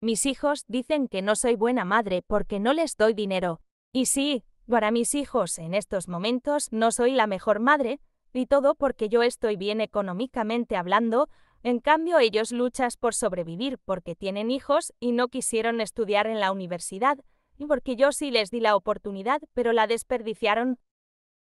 Mis hijos dicen que no soy buena madre porque no les doy dinero. Y sí, para mis hijos en estos momentos no soy la mejor madre, y todo porque yo estoy bien económicamente hablando, en cambio ellos luchan por sobrevivir porque tienen hijos y no quisieron estudiar en la universidad, y porque yo sí les di la oportunidad, pero la desperdiciaron.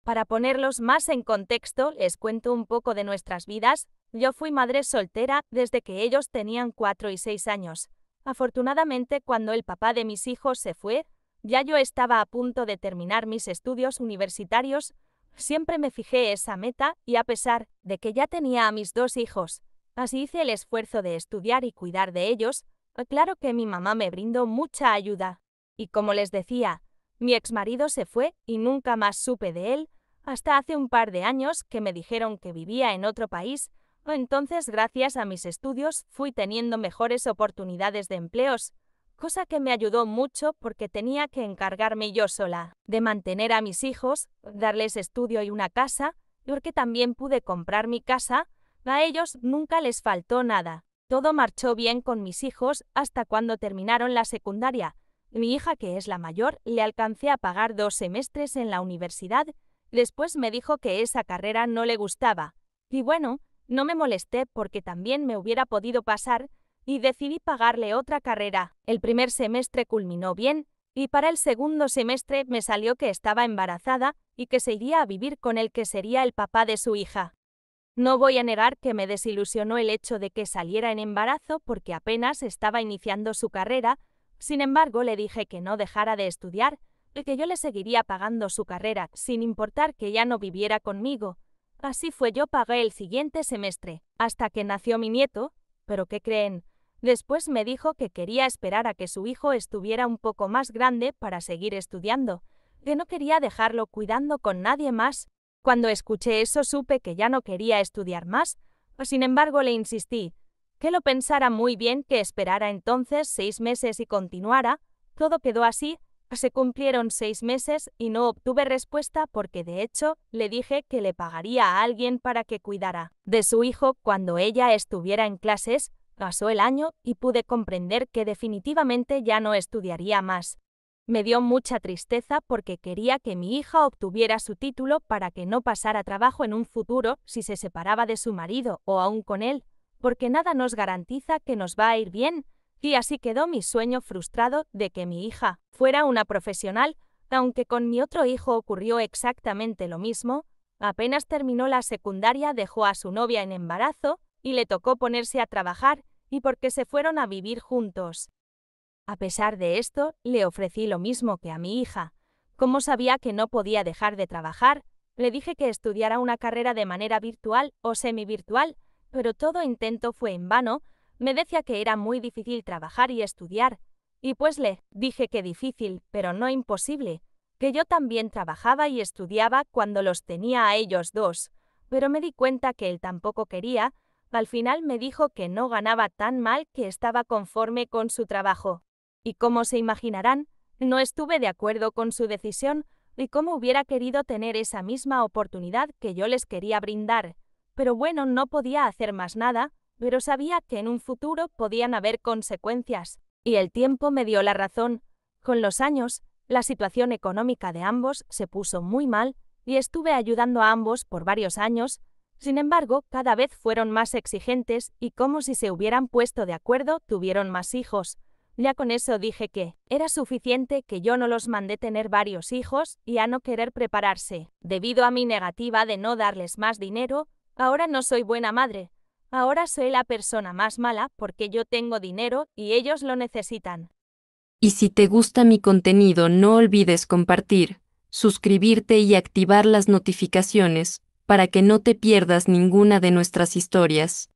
Para ponerlos más en contexto, les cuento un poco de nuestras vidas. Yo fui madre soltera desde que ellos tenían 4 y 6 años. Afortunadamente, cuando el papá de mis hijos se fue, ya yo estaba a punto de terminar mis estudios universitarios, siempre me fijé esa meta y a pesar de que ya tenía a mis dos hijos, así hice el esfuerzo de estudiar y cuidar de ellos, claro que mi mamá me brindó mucha ayuda. Y como les decía, mi ex marido se fue y nunca más supe de él, hasta hace un par de años que me dijeron que vivía en otro país, entonces, gracias a mis estudios, fui teniendo mejores oportunidades de empleos, cosa que me ayudó mucho porque tenía que encargarme yo sola de mantener a mis hijos, darles estudio y una casa, porque también pude comprar mi casa, a ellos nunca les faltó nada. Todo marchó bien con mis hijos hasta cuando terminaron la secundaria. Mi hija, que es la mayor, le alcancé a pagar dos semestres en la universidad, después me dijo que esa carrera no le gustaba. Y bueno, no me molesté porque también me hubiera podido pasar, y decidí pagarle otra carrera. El primer semestre culminó bien, y para el segundo semestre me salió que estaba embarazada y que se iría a vivir con el que sería el papá de su hija. No voy a negar que me desilusionó el hecho de que saliera en embarazo porque apenas estaba iniciando su carrera, sin embargo le dije que no dejara de estudiar y que yo le seguiría pagando su carrera, sin importar que ya no viviera conmigo, Así fue yo pagué el siguiente semestre, hasta que nació mi nieto, pero ¿qué creen? Después me dijo que quería esperar a que su hijo estuviera un poco más grande para seguir estudiando, que no quería dejarlo cuidando con nadie más. Cuando escuché eso supe que ya no quería estudiar más, pues sin embargo le insistí, que lo pensara muy bien que esperara entonces seis meses y continuara, todo quedó así, se cumplieron seis meses y no obtuve respuesta porque de hecho le dije que le pagaría a alguien para que cuidara de su hijo cuando ella estuviera en clases. Pasó el año y pude comprender que definitivamente ya no estudiaría más. Me dio mucha tristeza porque quería que mi hija obtuviera su título para que no pasara trabajo en un futuro si se separaba de su marido o aún con él, porque nada nos garantiza que nos va a ir bien, y así quedó mi sueño frustrado de que mi hija fuera una profesional, aunque con mi otro hijo ocurrió exactamente lo mismo, apenas terminó la secundaria dejó a su novia en embarazo, y le tocó ponerse a trabajar, y porque se fueron a vivir juntos. A pesar de esto, le ofrecí lo mismo que a mi hija. Como sabía que no podía dejar de trabajar, le dije que estudiara una carrera de manera virtual o semivirtual, pero todo intento fue en vano, me decía que era muy difícil trabajar y estudiar, y pues le dije que difícil, pero no imposible, que yo también trabajaba y estudiaba cuando los tenía a ellos dos, pero me di cuenta que él tampoco quería, al final me dijo que no ganaba tan mal que estaba conforme con su trabajo. Y como se imaginarán, no estuve de acuerdo con su decisión y cómo hubiera querido tener esa misma oportunidad que yo les quería brindar. Pero bueno, no podía hacer más nada, pero sabía que en un futuro podían haber consecuencias, y el tiempo me dio la razón. Con los años, la situación económica de ambos se puso muy mal y estuve ayudando a ambos por varios años, sin embargo, cada vez fueron más exigentes y como si se hubieran puesto de acuerdo, tuvieron más hijos. Ya con eso dije que era suficiente que yo no los mandé tener varios hijos y a no querer prepararse. Debido a mi negativa de no darles más dinero, ahora no soy buena madre, Ahora soy la persona más mala porque yo tengo dinero y ellos lo necesitan. Y si te gusta mi contenido no olvides compartir, suscribirte y activar las notificaciones, para que no te pierdas ninguna de nuestras historias.